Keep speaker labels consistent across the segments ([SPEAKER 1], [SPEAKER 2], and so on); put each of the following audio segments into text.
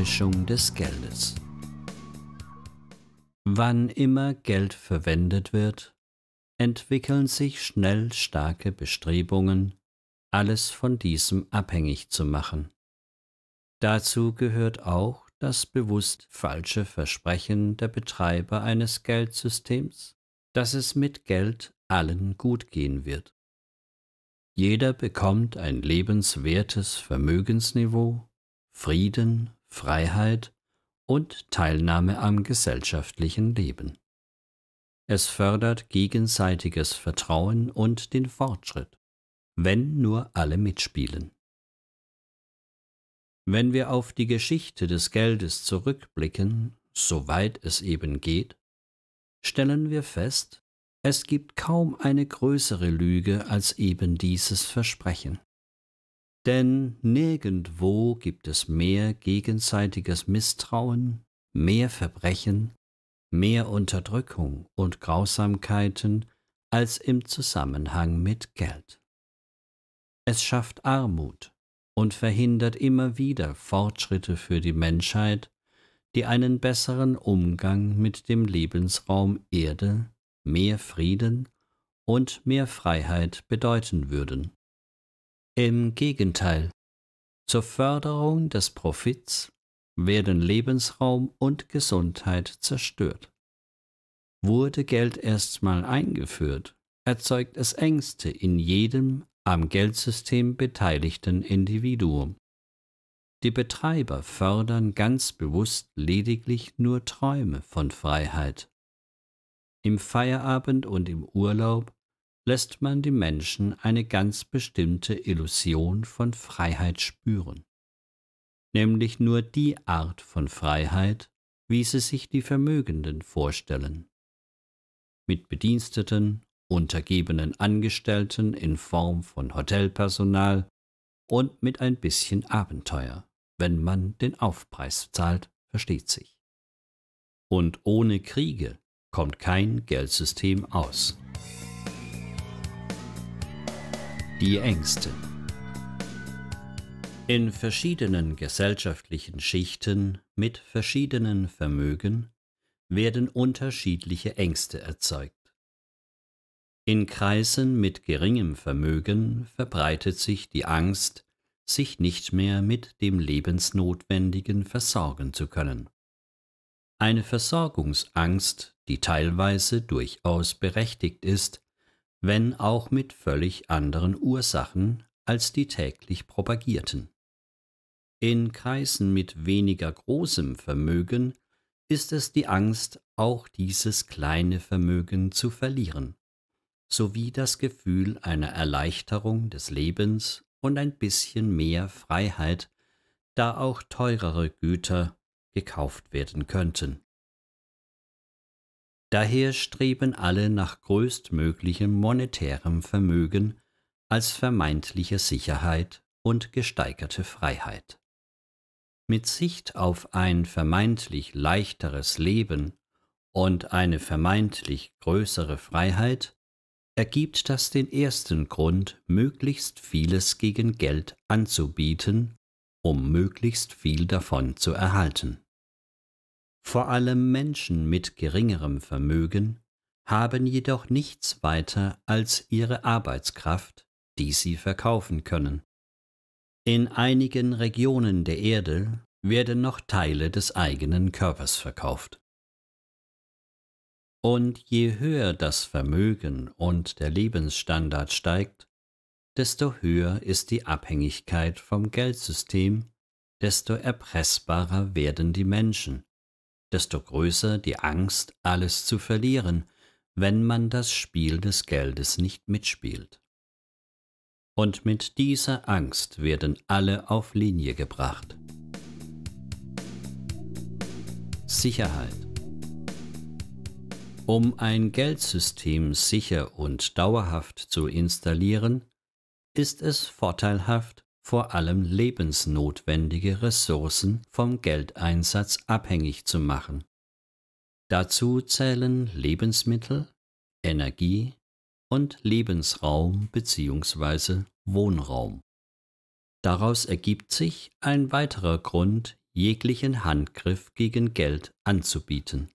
[SPEAKER 1] Täuschung des Geldes. Wann immer Geld verwendet wird, entwickeln sich schnell starke Bestrebungen, alles von diesem abhängig zu machen. Dazu gehört auch das bewusst falsche Versprechen der Betreiber eines Geldsystems, dass es mit Geld allen gut gehen wird. Jeder bekommt ein lebenswertes Vermögensniveau, Frieden, Freiheit und Teilnahme am gesellschaftlichen Leben. Es fördert gegenseitiges Vertrauen und den Fortschritt, wenn nur alle mitspielen. Wenn wir auf die Geschichte des Geldes zurückblicken, soweit es eben geht, stellen wir fest, es gibt kaum eine größere Lüge als eben dieses Versprechen. Denn nirgendwo gibt es mehr gegenseitiges Misstrauen, mehr Verbrechen, mehr Unterdrückung und Grausamkeiten als im Zusammenhang mit Geld. Es schafft Armut und verhindert immer wieder Fortschritte für die Menschheit, die einen besseren Umgang mit dem Lebensraum Erde, mehr Frieden und mehr Freiheit bedeuten würden. Im Gegenteil, zur Förderung des Profits werden Lebensraum und Gesundheit zerstört. Wurde Geld erstmal eingeführt, erzeugt es Ängste in jedem am Geldsystem beteiligten Individuum. Die Betreiber fördern ganz bewusst lediglich nur Träume von Freiheit. Im Feierabend und im Urlaub lässt man die Menschen eine ganz bestimmte Illusion von Freiheit spüren, nämlich nur die Art von Freiheit, wie sie sich die Vermögenden vorstellen. Mit Bediensteten, untergebenen Angestellten in Form von Hotelpersonal und mit ein bisschen Abenteuer, wenn man den Aufpreis zahlt, versteht sich. Und ohne Kriege kommt kein Geldsystem aus. Die Ängste. In verschiedenen gesellschaftlichen Schichten mit verschiedenen Vermögen werden unterschiedliche Ängste erzeugt. In Kreisen mit geringem Vermögen verbreitet sich die Angst, sich nicht mehr mit dem Lebensnotwendigen versorgen zu können. Eine Versorgungsangst, die teilweise durchaus berechtigt ist, wenn auch mit völlig anderen Ursachen als die täglich propagierten. In Kreisen mit weniger großem Vermögen ist es die Angst, auch dieses kleine Vermögen zu verlieren, sowie das Gefühl einer Erleichterung des Lebens und ein bisschen mehr Freiheit, da auch teurere Güter gekauft werden könnten. Daher streben alle nach größtmöglichem monetärem Vermögen als vermeintliche Sicherheit und gesteigerte Freiheit. Mit Sicht auf ein vermeintlich leichteres Leben und eine vermeintlich größere Freiheit ergibt das den ersten Grund, möglichst vieles gegen Geld anzubieten, um möglichst viel davon zu erhalten. Vor allem Menschen mit geringerem Vermögen haben jedoch nichts weiter als ihre Arbeitskraft, die sie verkaufen können. In einigen Regionen der Erde werden noch Teile des eigenen Körpers verkauft. Und je höher das Vermögen und der Lebensstandard steigt, desto höher ist die Abhängigkeit vom Geldsystem, desto erpressbarer werden die Menschen desto größer die Angst, alles zu verlieren, wenn man das Spiel des Geldes nicht mitspielt. Und mit dieser Angst werden alle auf Linie gebracht. Sicherheit. Um ein Geldsystem sicher und dauerhaft zu installieren, ist es vorteilhaft, vor allem lebensnotwendige Ressourcen vom Geldeinsatz abhängig zu machen. Dazu zählen Lebensmittel, Energie und Lebensraum bzw. Wohnraum. Daraus ergibt sich ein weiterer Grund, jeglichen Handgriff gegen Geld anzubieten.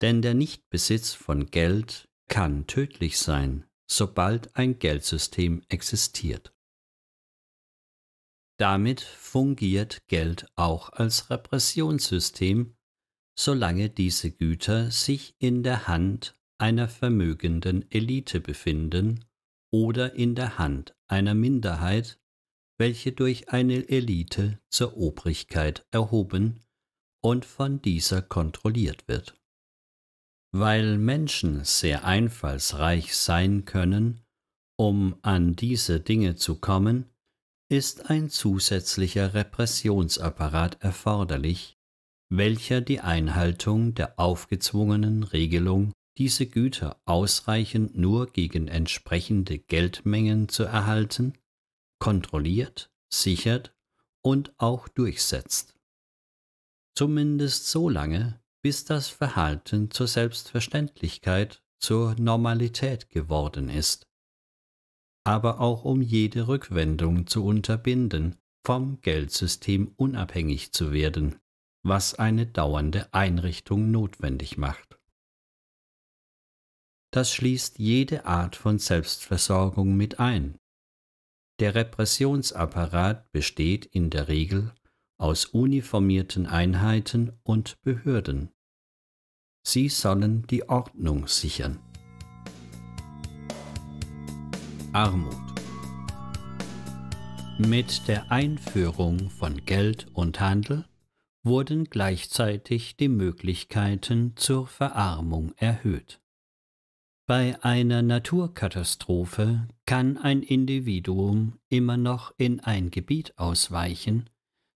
[SPEAKER 1] Denn der Nichtbesitz von Geld kann tödlich sein, sobald ein Geldsystem existiert. Damit fungiert Geld auch als Repressionssystem, solange diese Güter sich in der Hand einer vermögenden Elite befinden oder in der Hand einer Minderheit, welche durch eine Elite zur Obrigkeit erhoben und von dieser kontrolliert wird. Weil Menschen sehr einfallsreich sein können, um an diese Dinge zu kommen, ist ein zusätzlicher Repressionsapparat erforderlich, welcher die Einhaltung der aufgezwungenen Regelung, diese Güter ausreichend nur gegen entsprechende Geldmengen zu erhalten, kontrolliert, sichert und auch durchsetzt. Zumindest so lange, bis das Verhalten zur Selbstverständlichkeit, zur Normalität geworden ist aber auch um jede Rückwendung zu unterbinden, vom Geldsystem unabhängig zu werden, was eine dauernde Einrichtung notwendig macht. Das schließt jede Art von Selbstversorgung mit ein. Der Repressionsapparat besteht in der Regel aus uniformierten Einheiten und Behörden. Sie sollen die Ordnung sichern. Armut. Mit der Einführung von Geld und Handel wurden gleichzeitig die Möglichkeiten zur Verarmung erhöht. Bei einer Naturkatastrophe kann ein Individuum immer noch in ein Gebiet ausweichen,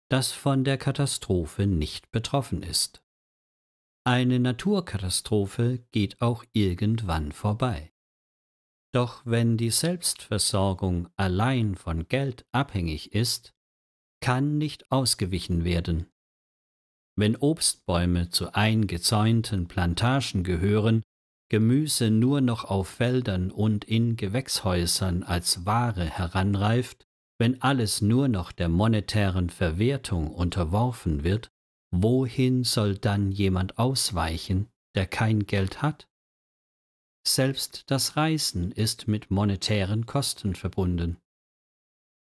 [SPEAKER 1] das von der Katastrophe nicht betroffen ist. Eine Naturkatastrophe geht auch irgendwann vorbei. Doch wenn die Selbstversorgung allein von Geld abhängig ist, kann nicht ausgewichen werden. Wenn Obstbäume zu eingezäunten Plantagen gehören, Gemüse nur noch auf Feldern und in Gewächshäusern als Ware heranreift, wenn alles nur noch der monetären Verwertung unterworfen wird, wohin soll dann jemand ausweichen, der kein Geld hat? Selbst das Reisen ist mit monetären Kosten verbunden.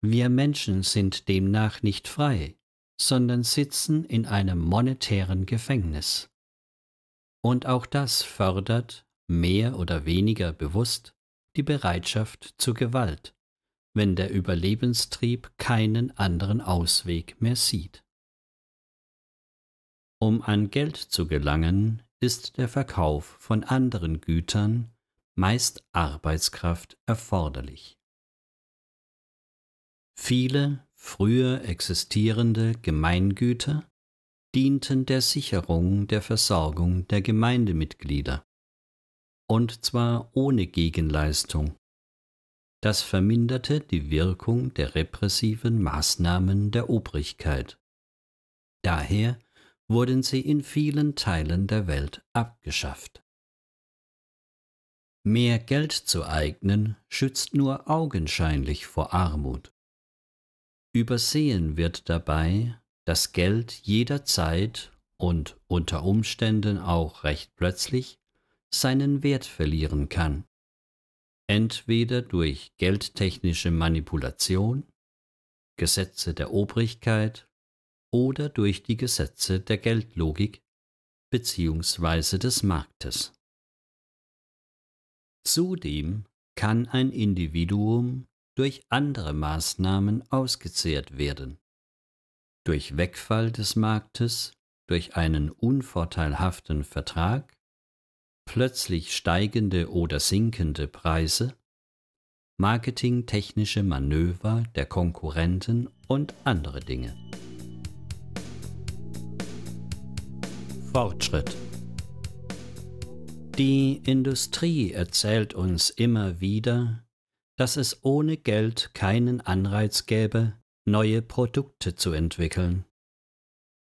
[SPEAKER 1] Wir Menschen sind demnach nicht frei, sondern sitzen in einem monetären Gefängnis. Und auch das fördert, mehr oder weniger bewusst, die Bereitschaft zu Gewalt, wenn der Überlebenstrieb keinen anderen Ausweg mehr sieht. Um an Geld zu gelangen, ist der Verkauf von anderen Gütern, meist Arbeitskraft, erforderlich. Viele früher existierende Gemeingüter dienten der Sicherung der Versorgung der Gemeindemitglieder, und zwar ohne Gegenleistung. Das verminderte die Wirkung der repressiven Maßnahmen der Obrigkeit. Daher wurden sie in vielen Teilen der Welt abgeschafft. Mehr Geld zu eignen schützt nur augenscheinlich vor Armut. Übersehen wird dabei, dass Geld jederzeit und unter Umständen auch recht plötzlich seinen Wert verlieren kann, entweder durch geldtechnische Manipulation, Gesetze der Obrigkeit oder durch die Gesetze der Geldlogik bzw. des Marktes. Zudem kann ein Individuum durch andere Maßnahmen ausgezehrt werden. Durch Wegfall des Marktes, durch einen unvorteilhaften Vertrag, plötzlich steigende oder sinkende Preise, marketingtechnische Manöver der Konkurrenten und andere Dinge. Fortschritt. Die Industrie erzählt uns immer wieder, dass es ohne Geld keinen Anreiz gäbe, neue Produkte zu entwickeln.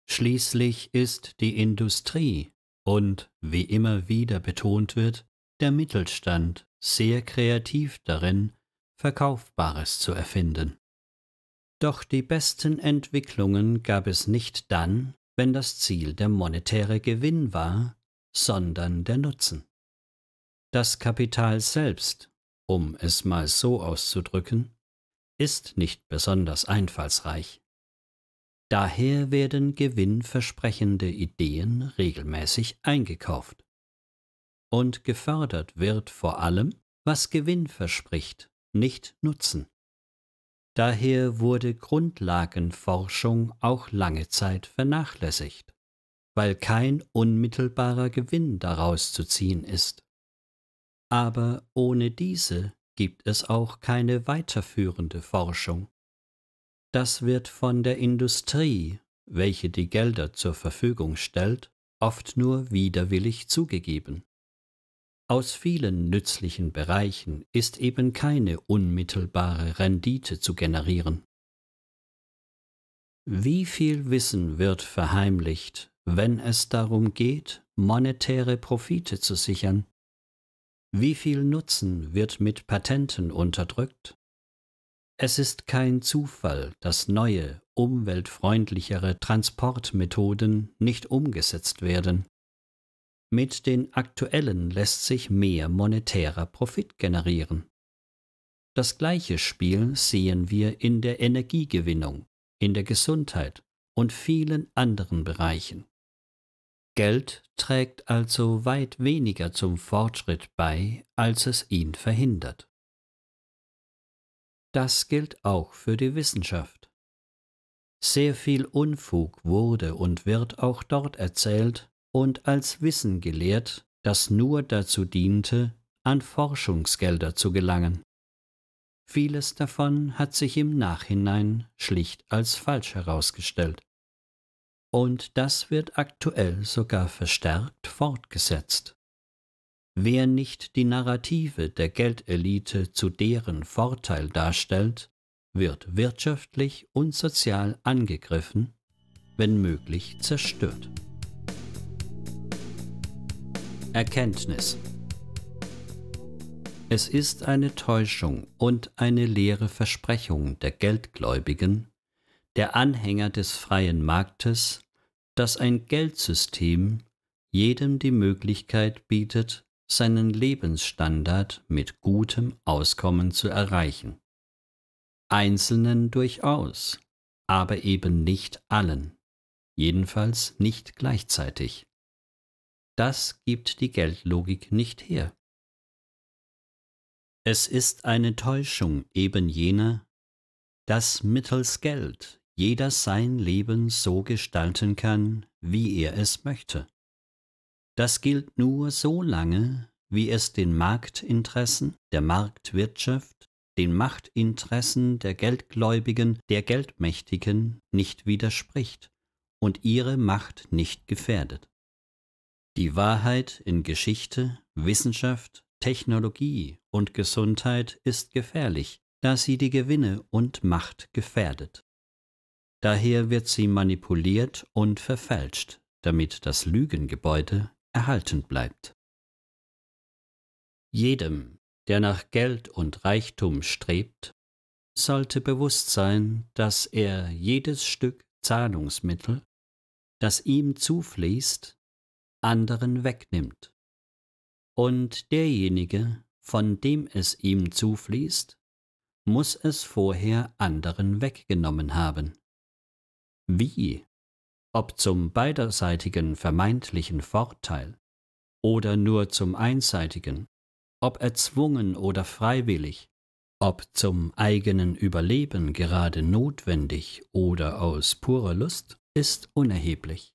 [SPEAKER 1] Schließlich ist die Industrie und, wie immer wieder betont wird, der Mittelstand sehr kreativ darin, Verkaufbares zu erfinden. Doch die besten Entwicklungen gab es nicht dann, wenn das Ziel der monetäre Gewinn war, sondern der Nutzen. Das Kapital selbst, um es mal so auszudrücken, ist nicht besonders einfallsreich. Daher werden gewinnversprechende Ideen regelmäßig eingekauft. Und gefördert wird vor allem, was Gewinn verspricht, nicht Nutzen. Daher wurde Grundlagenforschung auch lange Zeit vernachlässigt, weil kein unmittelbarer Gewinn daraus zu ziehen ist. Aber ohne diese gibt es auch keine weiterführende Forschung. Das wird von der Industrie, welche die Gelder zur Verfügung stellt, oft nur widerwillig zugegeben. Aus vielen nützlichen Bereichen ist eben keine unmittelbare Rendite zu generieren. Wie viel Wissen wird verheimlicht, wenn es darum geht, monetäre Profite zu sichern? Wie viel Nutzen wird mit Patenten unterdrückt? Es ist kein Zufall, dass neue, umweltfreundlichere Transportmethoden nicht umgesetzt werden. Mit den aktuellen lässt sich mehr monetärer Profit generieren. Das gleiche Spiel sehen wir in der Energiegewinnung, in der Gesundheit und vielen anderen Bereichen. Geld trägt also weit weniger zum Fortschritt bei, als es ihn verhindert. Das gilt auch für die Wissenschaft. Sehr viel Unfug wurde und wird auch dort erzählt, und als Wissen gelehrt, das nur dazu diente, an Forschungsgelder zu gelangen. Vieles davon hat sich im Nachhinein schlicht als falsch herausgestellt. Und das wird aktuell sogar verstärkt fortgesetzt. Wer nicht die Narrative der Geldelite zu deren Vorteil darstellt, wird wirtschaftlich und sozial angegriffen, wenn möglich zerstört. Erkenntnis. Es ist eine Täuschung und eine leere Versprechung der Geldgläubigen, der Anhänger des freien Marktes, dass ein Geldsystem jedem die Möglichkeit bietet, seinen Lebensstandard mit gutem Auskommen zu erreichen. Einzelnen durchaus, aber eben nicht allen, jedenfalls nicht gleichzeitig. Das gibt die Geldlogik nicht her. Es ist eine Täuschung eben jener, dass mittels Geld jeder sein Leben so gestalten kann, wie er es möchte. Das gilt nur so lange, wie es den Marktinteressen, der Marktwirtschaft, den Machtinteressen der Geldgläubigen, der Geldmächtigen nicht widerspricht und ihre Macht nicht gefährdet. Die Wahrheit in Geschichte, Wissenschaft, Technologie und Gesundheit ist gefährlich, da sie die Gewinne und Macht gefährdet. Daher wird sie manipuliert und verfälscht, damit das Lügengebäude erhalten bleibt. Jedem, der nach Geld und Reichtum strebt, sollte bewusst sein, dass er jedes Stück Zahlungsmittel, das ihm zufließt, anderen wegnimmt. Und derjenige, von dem es ihm zufließt, muss es vorher anderen weggenommen haben. Wie? Ob zum beiderseitigen vermeintlichen Vorteil oder nur zum einseitigen, ob erzwungen oder freiwillig, ob zum eigenen Überleben gerade notwendig oder aus purer Lust, ist unerheblich.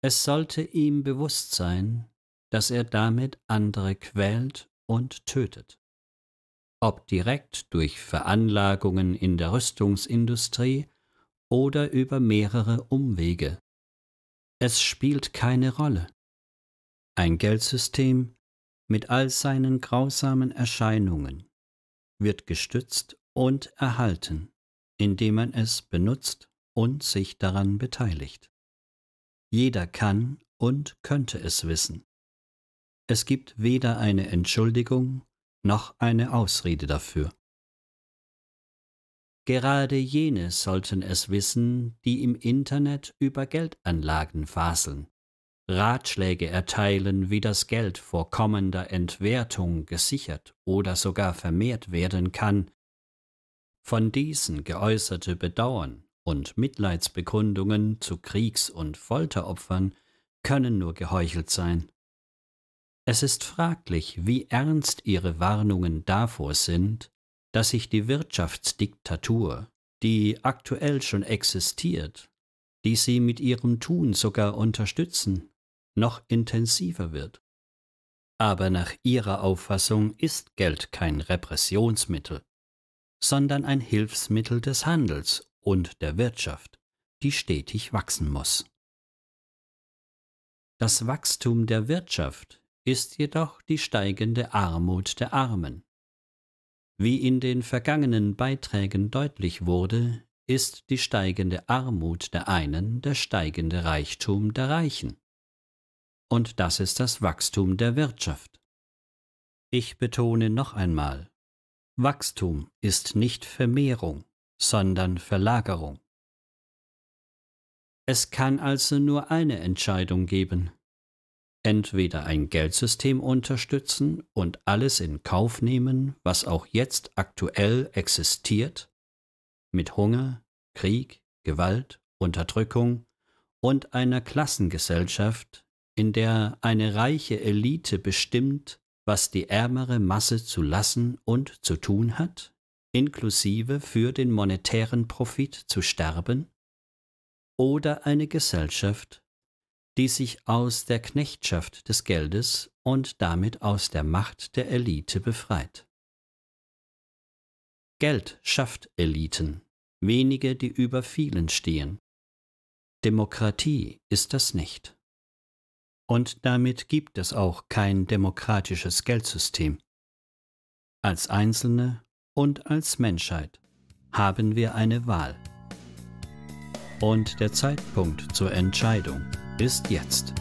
[SPEAKER 1] Es sollte ihm bewusst sein, dass er damit andere quält und tötet. Ob direkt durch Veranlagungen in der Rüstungsindustrie oder über mehrere Umwege. Es spielt keine Rolle. Ein Geldsystem mit all seinen grausamen Erscheinungen wird gestützt und erhalten, indem man es benutzt und sich daran beteiligt. Jeder kann und könnte es wissen. Es gibt weder eine Entschuldigung noch eine Ausrede dafür. Gerade jene sollten es wissen, die im Internet über Geldanlagen faseln, Ratschläge erteilen, wie das Geld vor kommender Entwertung gesichert oder sogar vermehrt werden kann. Von diesen geäußerte Bedauern und Mitleidsbekundungen zu Kriegs- und Folteropfern können nur geheuchelt sein. Es ist fraglich, wie ernst ihre Warnungen davor sind, dass sich die Wirtschaftsdiktatur, die aktuell schon existiert, die sie mit ihrem Tun sogar unterstützen, noch intensiver wird. Aber nach ihrer Auffassung ist Geld kein Repressionsmittel, sondern ein Hilfsmittel des Handels und der Wirtschaft, die stetig wachsen muss. Das Wachstum der Wirtschaft ist jedoch die steigende Armut der Armen. Wie in den vergangenen Beiträgen deutlich wurde, ist die steigende Armut der einen der steigende Reichtum der Reichen. Und das ist das Wachstum der Wirtschaft. Ich betone noch einmal, Wachstum ist nicht Vermehrung, sondern Verlagerung. Es kann also nur eine Entscheidung geben. Entweder ein Geldsystem unterstützen und alles in Kauf nehmen, was auch jetzt aktuell existiert, mit Hunger, Krieg, Gewalt, Unterdrückung und einer Klassengesellschaft, in der eine reiche Elite bestimmt, was die ärmere Masse zu lassen und zu tun hat? inklusive für den monetären Profit zu sterben, oder eine Gesellschaft, die sich aus der Knechtschaft des Geldes und damit aus der Macht der Elite befreit. Geld schafft Eliten, wenige, die über vielen stehen. Demokratie ist das nicht. Und damit gibt es auch kein demokratisches Geldsystem. Als Einzelne und als Menschheit haben wir eine Wahl. Und der Zeitpunkt zur Entscheidung ist jetzt.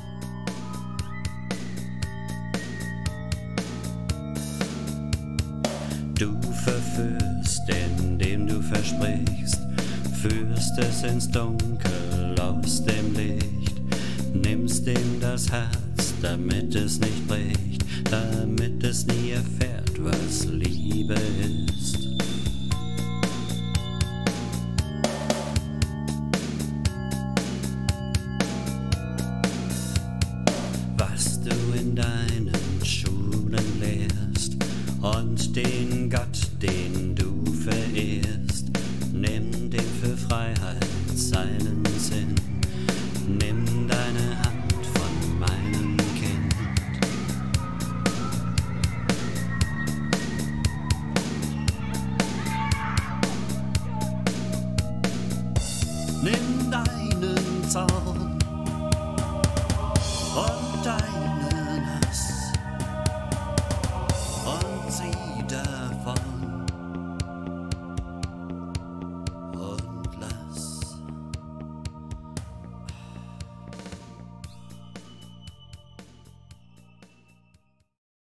[SPEAKER 1] Du verführst, indem du versprichst, führst es ins Dunkel aus dem Licht, nimmst ihm das Herz, damit es nicht bricht, damit es nie erfährt was Liebe ist.